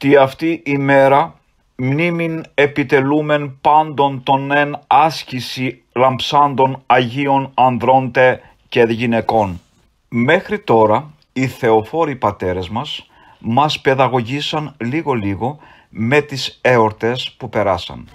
τι αυτή η μέρα μνήμην επιτελούμεν πάντων τον εν άσκηση λαμψάντων Αγίων ανδρώντε και γυναικών. Μέχρι τώρα οι θεοφόροι πατέρες μας μας παιδαγωγήσαν λίγο λίγο με τις έορτες που περάσαν.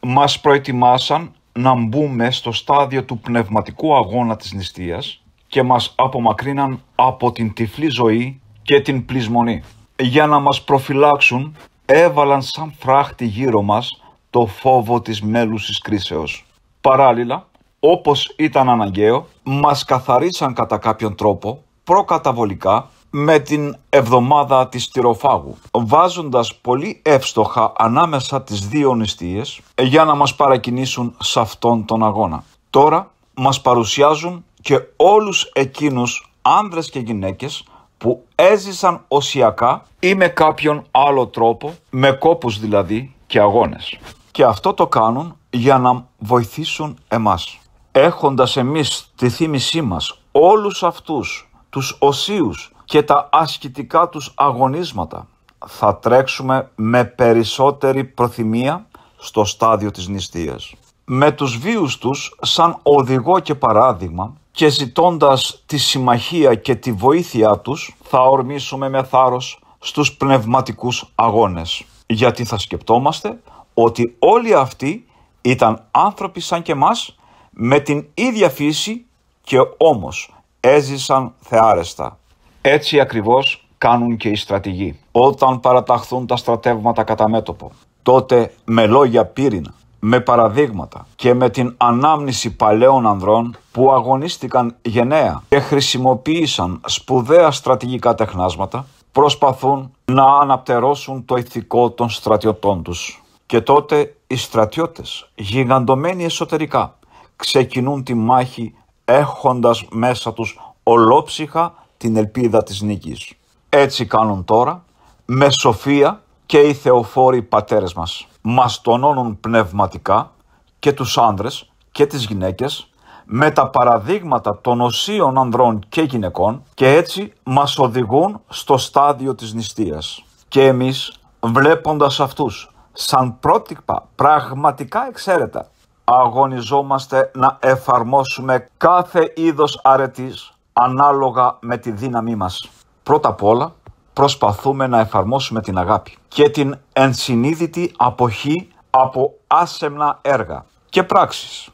Μας προετοιμάσαν να μπούμε στο στάδιο του πνευματικού αγώνα της νηστείας και μας απομακρύναν από την τυφλή ζωή και την πλεισμονή για να μας προφυλάξουν έβαλαν σαν φράχτη γύρω μας το φόβο της μέλουσης κρίσεως. Παράλληλα, όπως ήταν αναγκαίο, μας καθαρίσαν κατά κάποιον τρόπο προκαταβολικά με την εβδομάδα της τυροφάγου, βάζοντας πολύ εύστοχα ανάμεσα τις δύο νηστείες για να μας παρακινήσουν σε αυτόν τον αγώνα. Τώρα μας παρουσιάζουν και όλους εκείνους άνδρες και γυναίκες που έζησαν οσιακά ή με κάποιον άλλο τρόπο, με κόπους δηλαδή και αγώνες. Και αυτό το κάνουν για να βοηθήσουν εμάς. Έχοντας εμείς τη θύμησή μας όλους αυτούς τους οσίους και τα ασκητικά τους αγωνίσματα, θα τρέξουμε με περισσότερη προθυμία στο στάδιο της νηστείας. Με τους βίους τους σαν οδηγό και παράδειγμα και ζητώντας τη συμμαχία και τη βοήθειά τους θα ορμήσουμε με θάρρος στους πνευματικούς αγώνες. Γιατί θα σκεπτόμαστε ότι όλοι αυτοί ήταν άνθρωποι σαν και μας με την ίδια φύση και όμως έζησαν θεάρεστα. Έτσι ακριβώς κάνουν και οι στρατηγοί. Όταν παραταχθούν τα στρατεύματα κατά μέτωπο, τότε με λόγια πύρινα με παραδείγματα και με την ανάμνηση παλαιών ανδρών που αγωνίστηκαν γενναία και χρησιμοποίησαν σπουδαία στρατηγικά τεχνάσματα προσπαθούν να αναπτερώσουν το ηθικό των στρατιωτών τους. Και τότε οι στρατιώτες, γιγαντωμένοι εσωτερικά, ξεκινούν τη μάχη έχοντας μέσα τους ολόψυχα την ελπίδα της νίκης. Έτσι κάνουν τώρα, με σοφία και οι θεοφόροι πατέρες μας μας τονώνουν πνευματικά και τους άνδρες και τις γυναίκες με τα παραδείγματα των οσίων ανδρών και γυναικών και έτσι μας οδηγούν στο στάδιο της νηστείας. Και εμείς βλέποντας αυτούς σαν πρότυπα πραγματικά εξαίρετα αγωνιζόμαστε να εφαρμόσουμε κάθε είδος αρετής ανάλογα με τη δύναμή μας. Πρώτα απ' όλα προσπαθούμε να εφαρμόσουμε την αγάπη και την ενσυνείδητη αποχή από άσεμνα έργα και πράξεις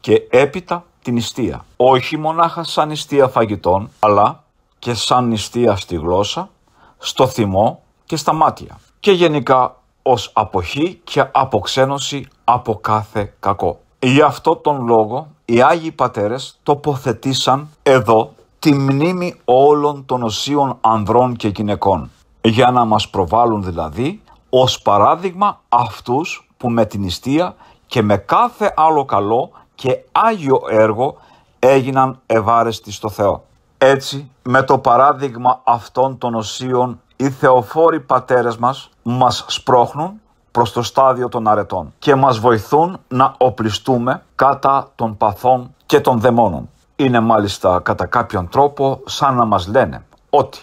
και έπειτα την νηστεία. Όχι μονάχα σαν νηστεία φαγητών, αλλά και σαν νηστεία στη γλώσσα, στο θυμό και στα μάτια. Και γενικά ως αποχή και αποξένωση από κάθε κακό. Γι' αυτό τον λόγο οι Άγιοι Πατέρες τοποθετήσαν εδώ τη μνήμη όλων των οσίων ανδρών και γυναικών, για να μας προβάλλουν δηλαδή ως παράδειγμα αυτούς που με την ιστία και με κάθε άλλο καλό και άγιο έργο έγιναν ευάρεστοι στο Θεό. Έτσι, με το παράδειγμα αυτών των οσίων, οι θεοφόροι πατέρες μας μας σπρώχνουν προς το στάδιο των αρετών και μας βοηθούν να οπλιστούμε κατά των παθών και των δαιμόνων. Είναι μάλιστα κατά κάποιον τρόπο σαν να μας λένε ότι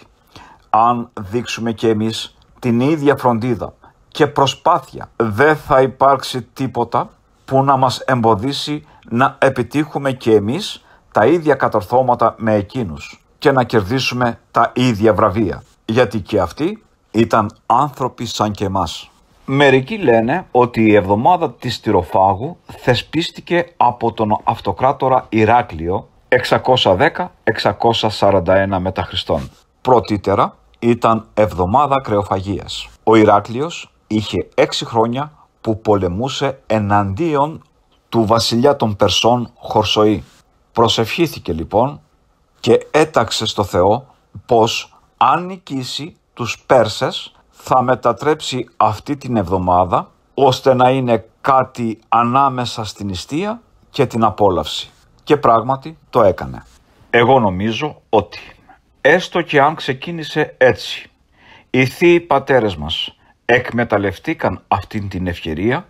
αν δείξουμε και εμείς την ίδια φροντίδα και προσπάθεια δεν θα υπάρξει τίποτα που να μας εμποδίσει να επιτύχουμε και εμείς τα ίδια κατορθώματα με εκείνους και να κερδίσουμε τα ίδια βραβεία. Γιατί και αυτοί ήταν άνθρωποι σαν και εμάς. Μερικοί λένε ότι η εβδομάδα της Τυροφάγου θεσπίστηκε από τον αυτοκράτορα Ηράκλειο 610-641 μετά Χριστόν. Πρωτήτερα ήταν εβδομάδα κρεοφαγίας. Ο Ηράκλειος είχε έξι χρόνια που πολεμούσε εναντίον του βασιλιά των Περσών Χορσοή. Προσευχήθηκε λοιπόν και έταξε στο Θεό πως αν νικήσει τους Πέρσες θα μετατρέψει αυτή την εβδομάδα ώστε να είναι κάτι ανάμεσα στην ιστία και την απόλαυση. Και πράγματι το έκανε. Εγώ νομίζω ότι έστω και αν ξεκίνησε έτσι, οι θείοι πατέρες μας εκμεταλλευτήκαν αυτήν την ευκαιρία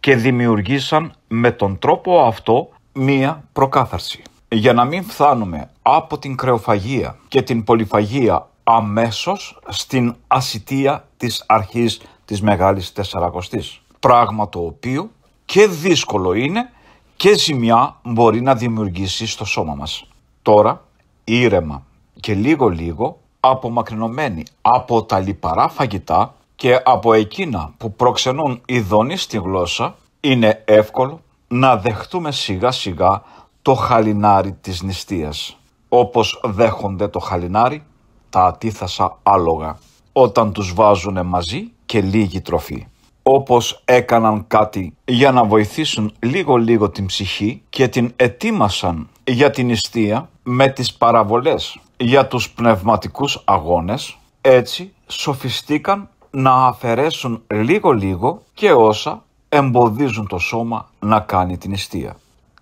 και δημιουργήσαν με τον τρόπο αυτό μία προκάθαρση. Για να μην φθάνουμε από την κρεοφαγία και την πολυφαγία αμέσως στην ασιτία της αρχής της Μεγάλης Τεσσαρακοστής. Πράγμα το οποίο και δύσκολο είναι και ζημιά μπορεί να δημιουργήσει στο σώμα μας. Τώρα, ήρεμα και λίγο λίγο απομακρυνωμένοι από τα λιπαρά φαγητά και από εκείνα που προξενούν ειδονή στη γλώσσα, είναι εύκολο να δεχτούμε σιγά σιγά το χαλινάρι της νηστείας. Όπως δέχονται το χαλινάρι, τα ατίθασα άλογα, όταν τους βάζουν μαζί και λίγη τροφή όπως έκαναν κάτι για να βοηθήσουν λίγο λίγο την ψυχή και την ετοίμασαν για την ιστία με τις παραβολές για τους πνευματικούς αγώνες, έτσι σοφιστήκαν να αφαιρέσουν λίγο λίγο και όσα εμποδίζουν το σώμα να κάνει την ιστία.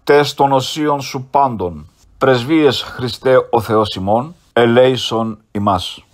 Τες των οσίων σου πάντων, πρεσβείες Χριστέ ο Θεός ημών, ελέησον ημάς.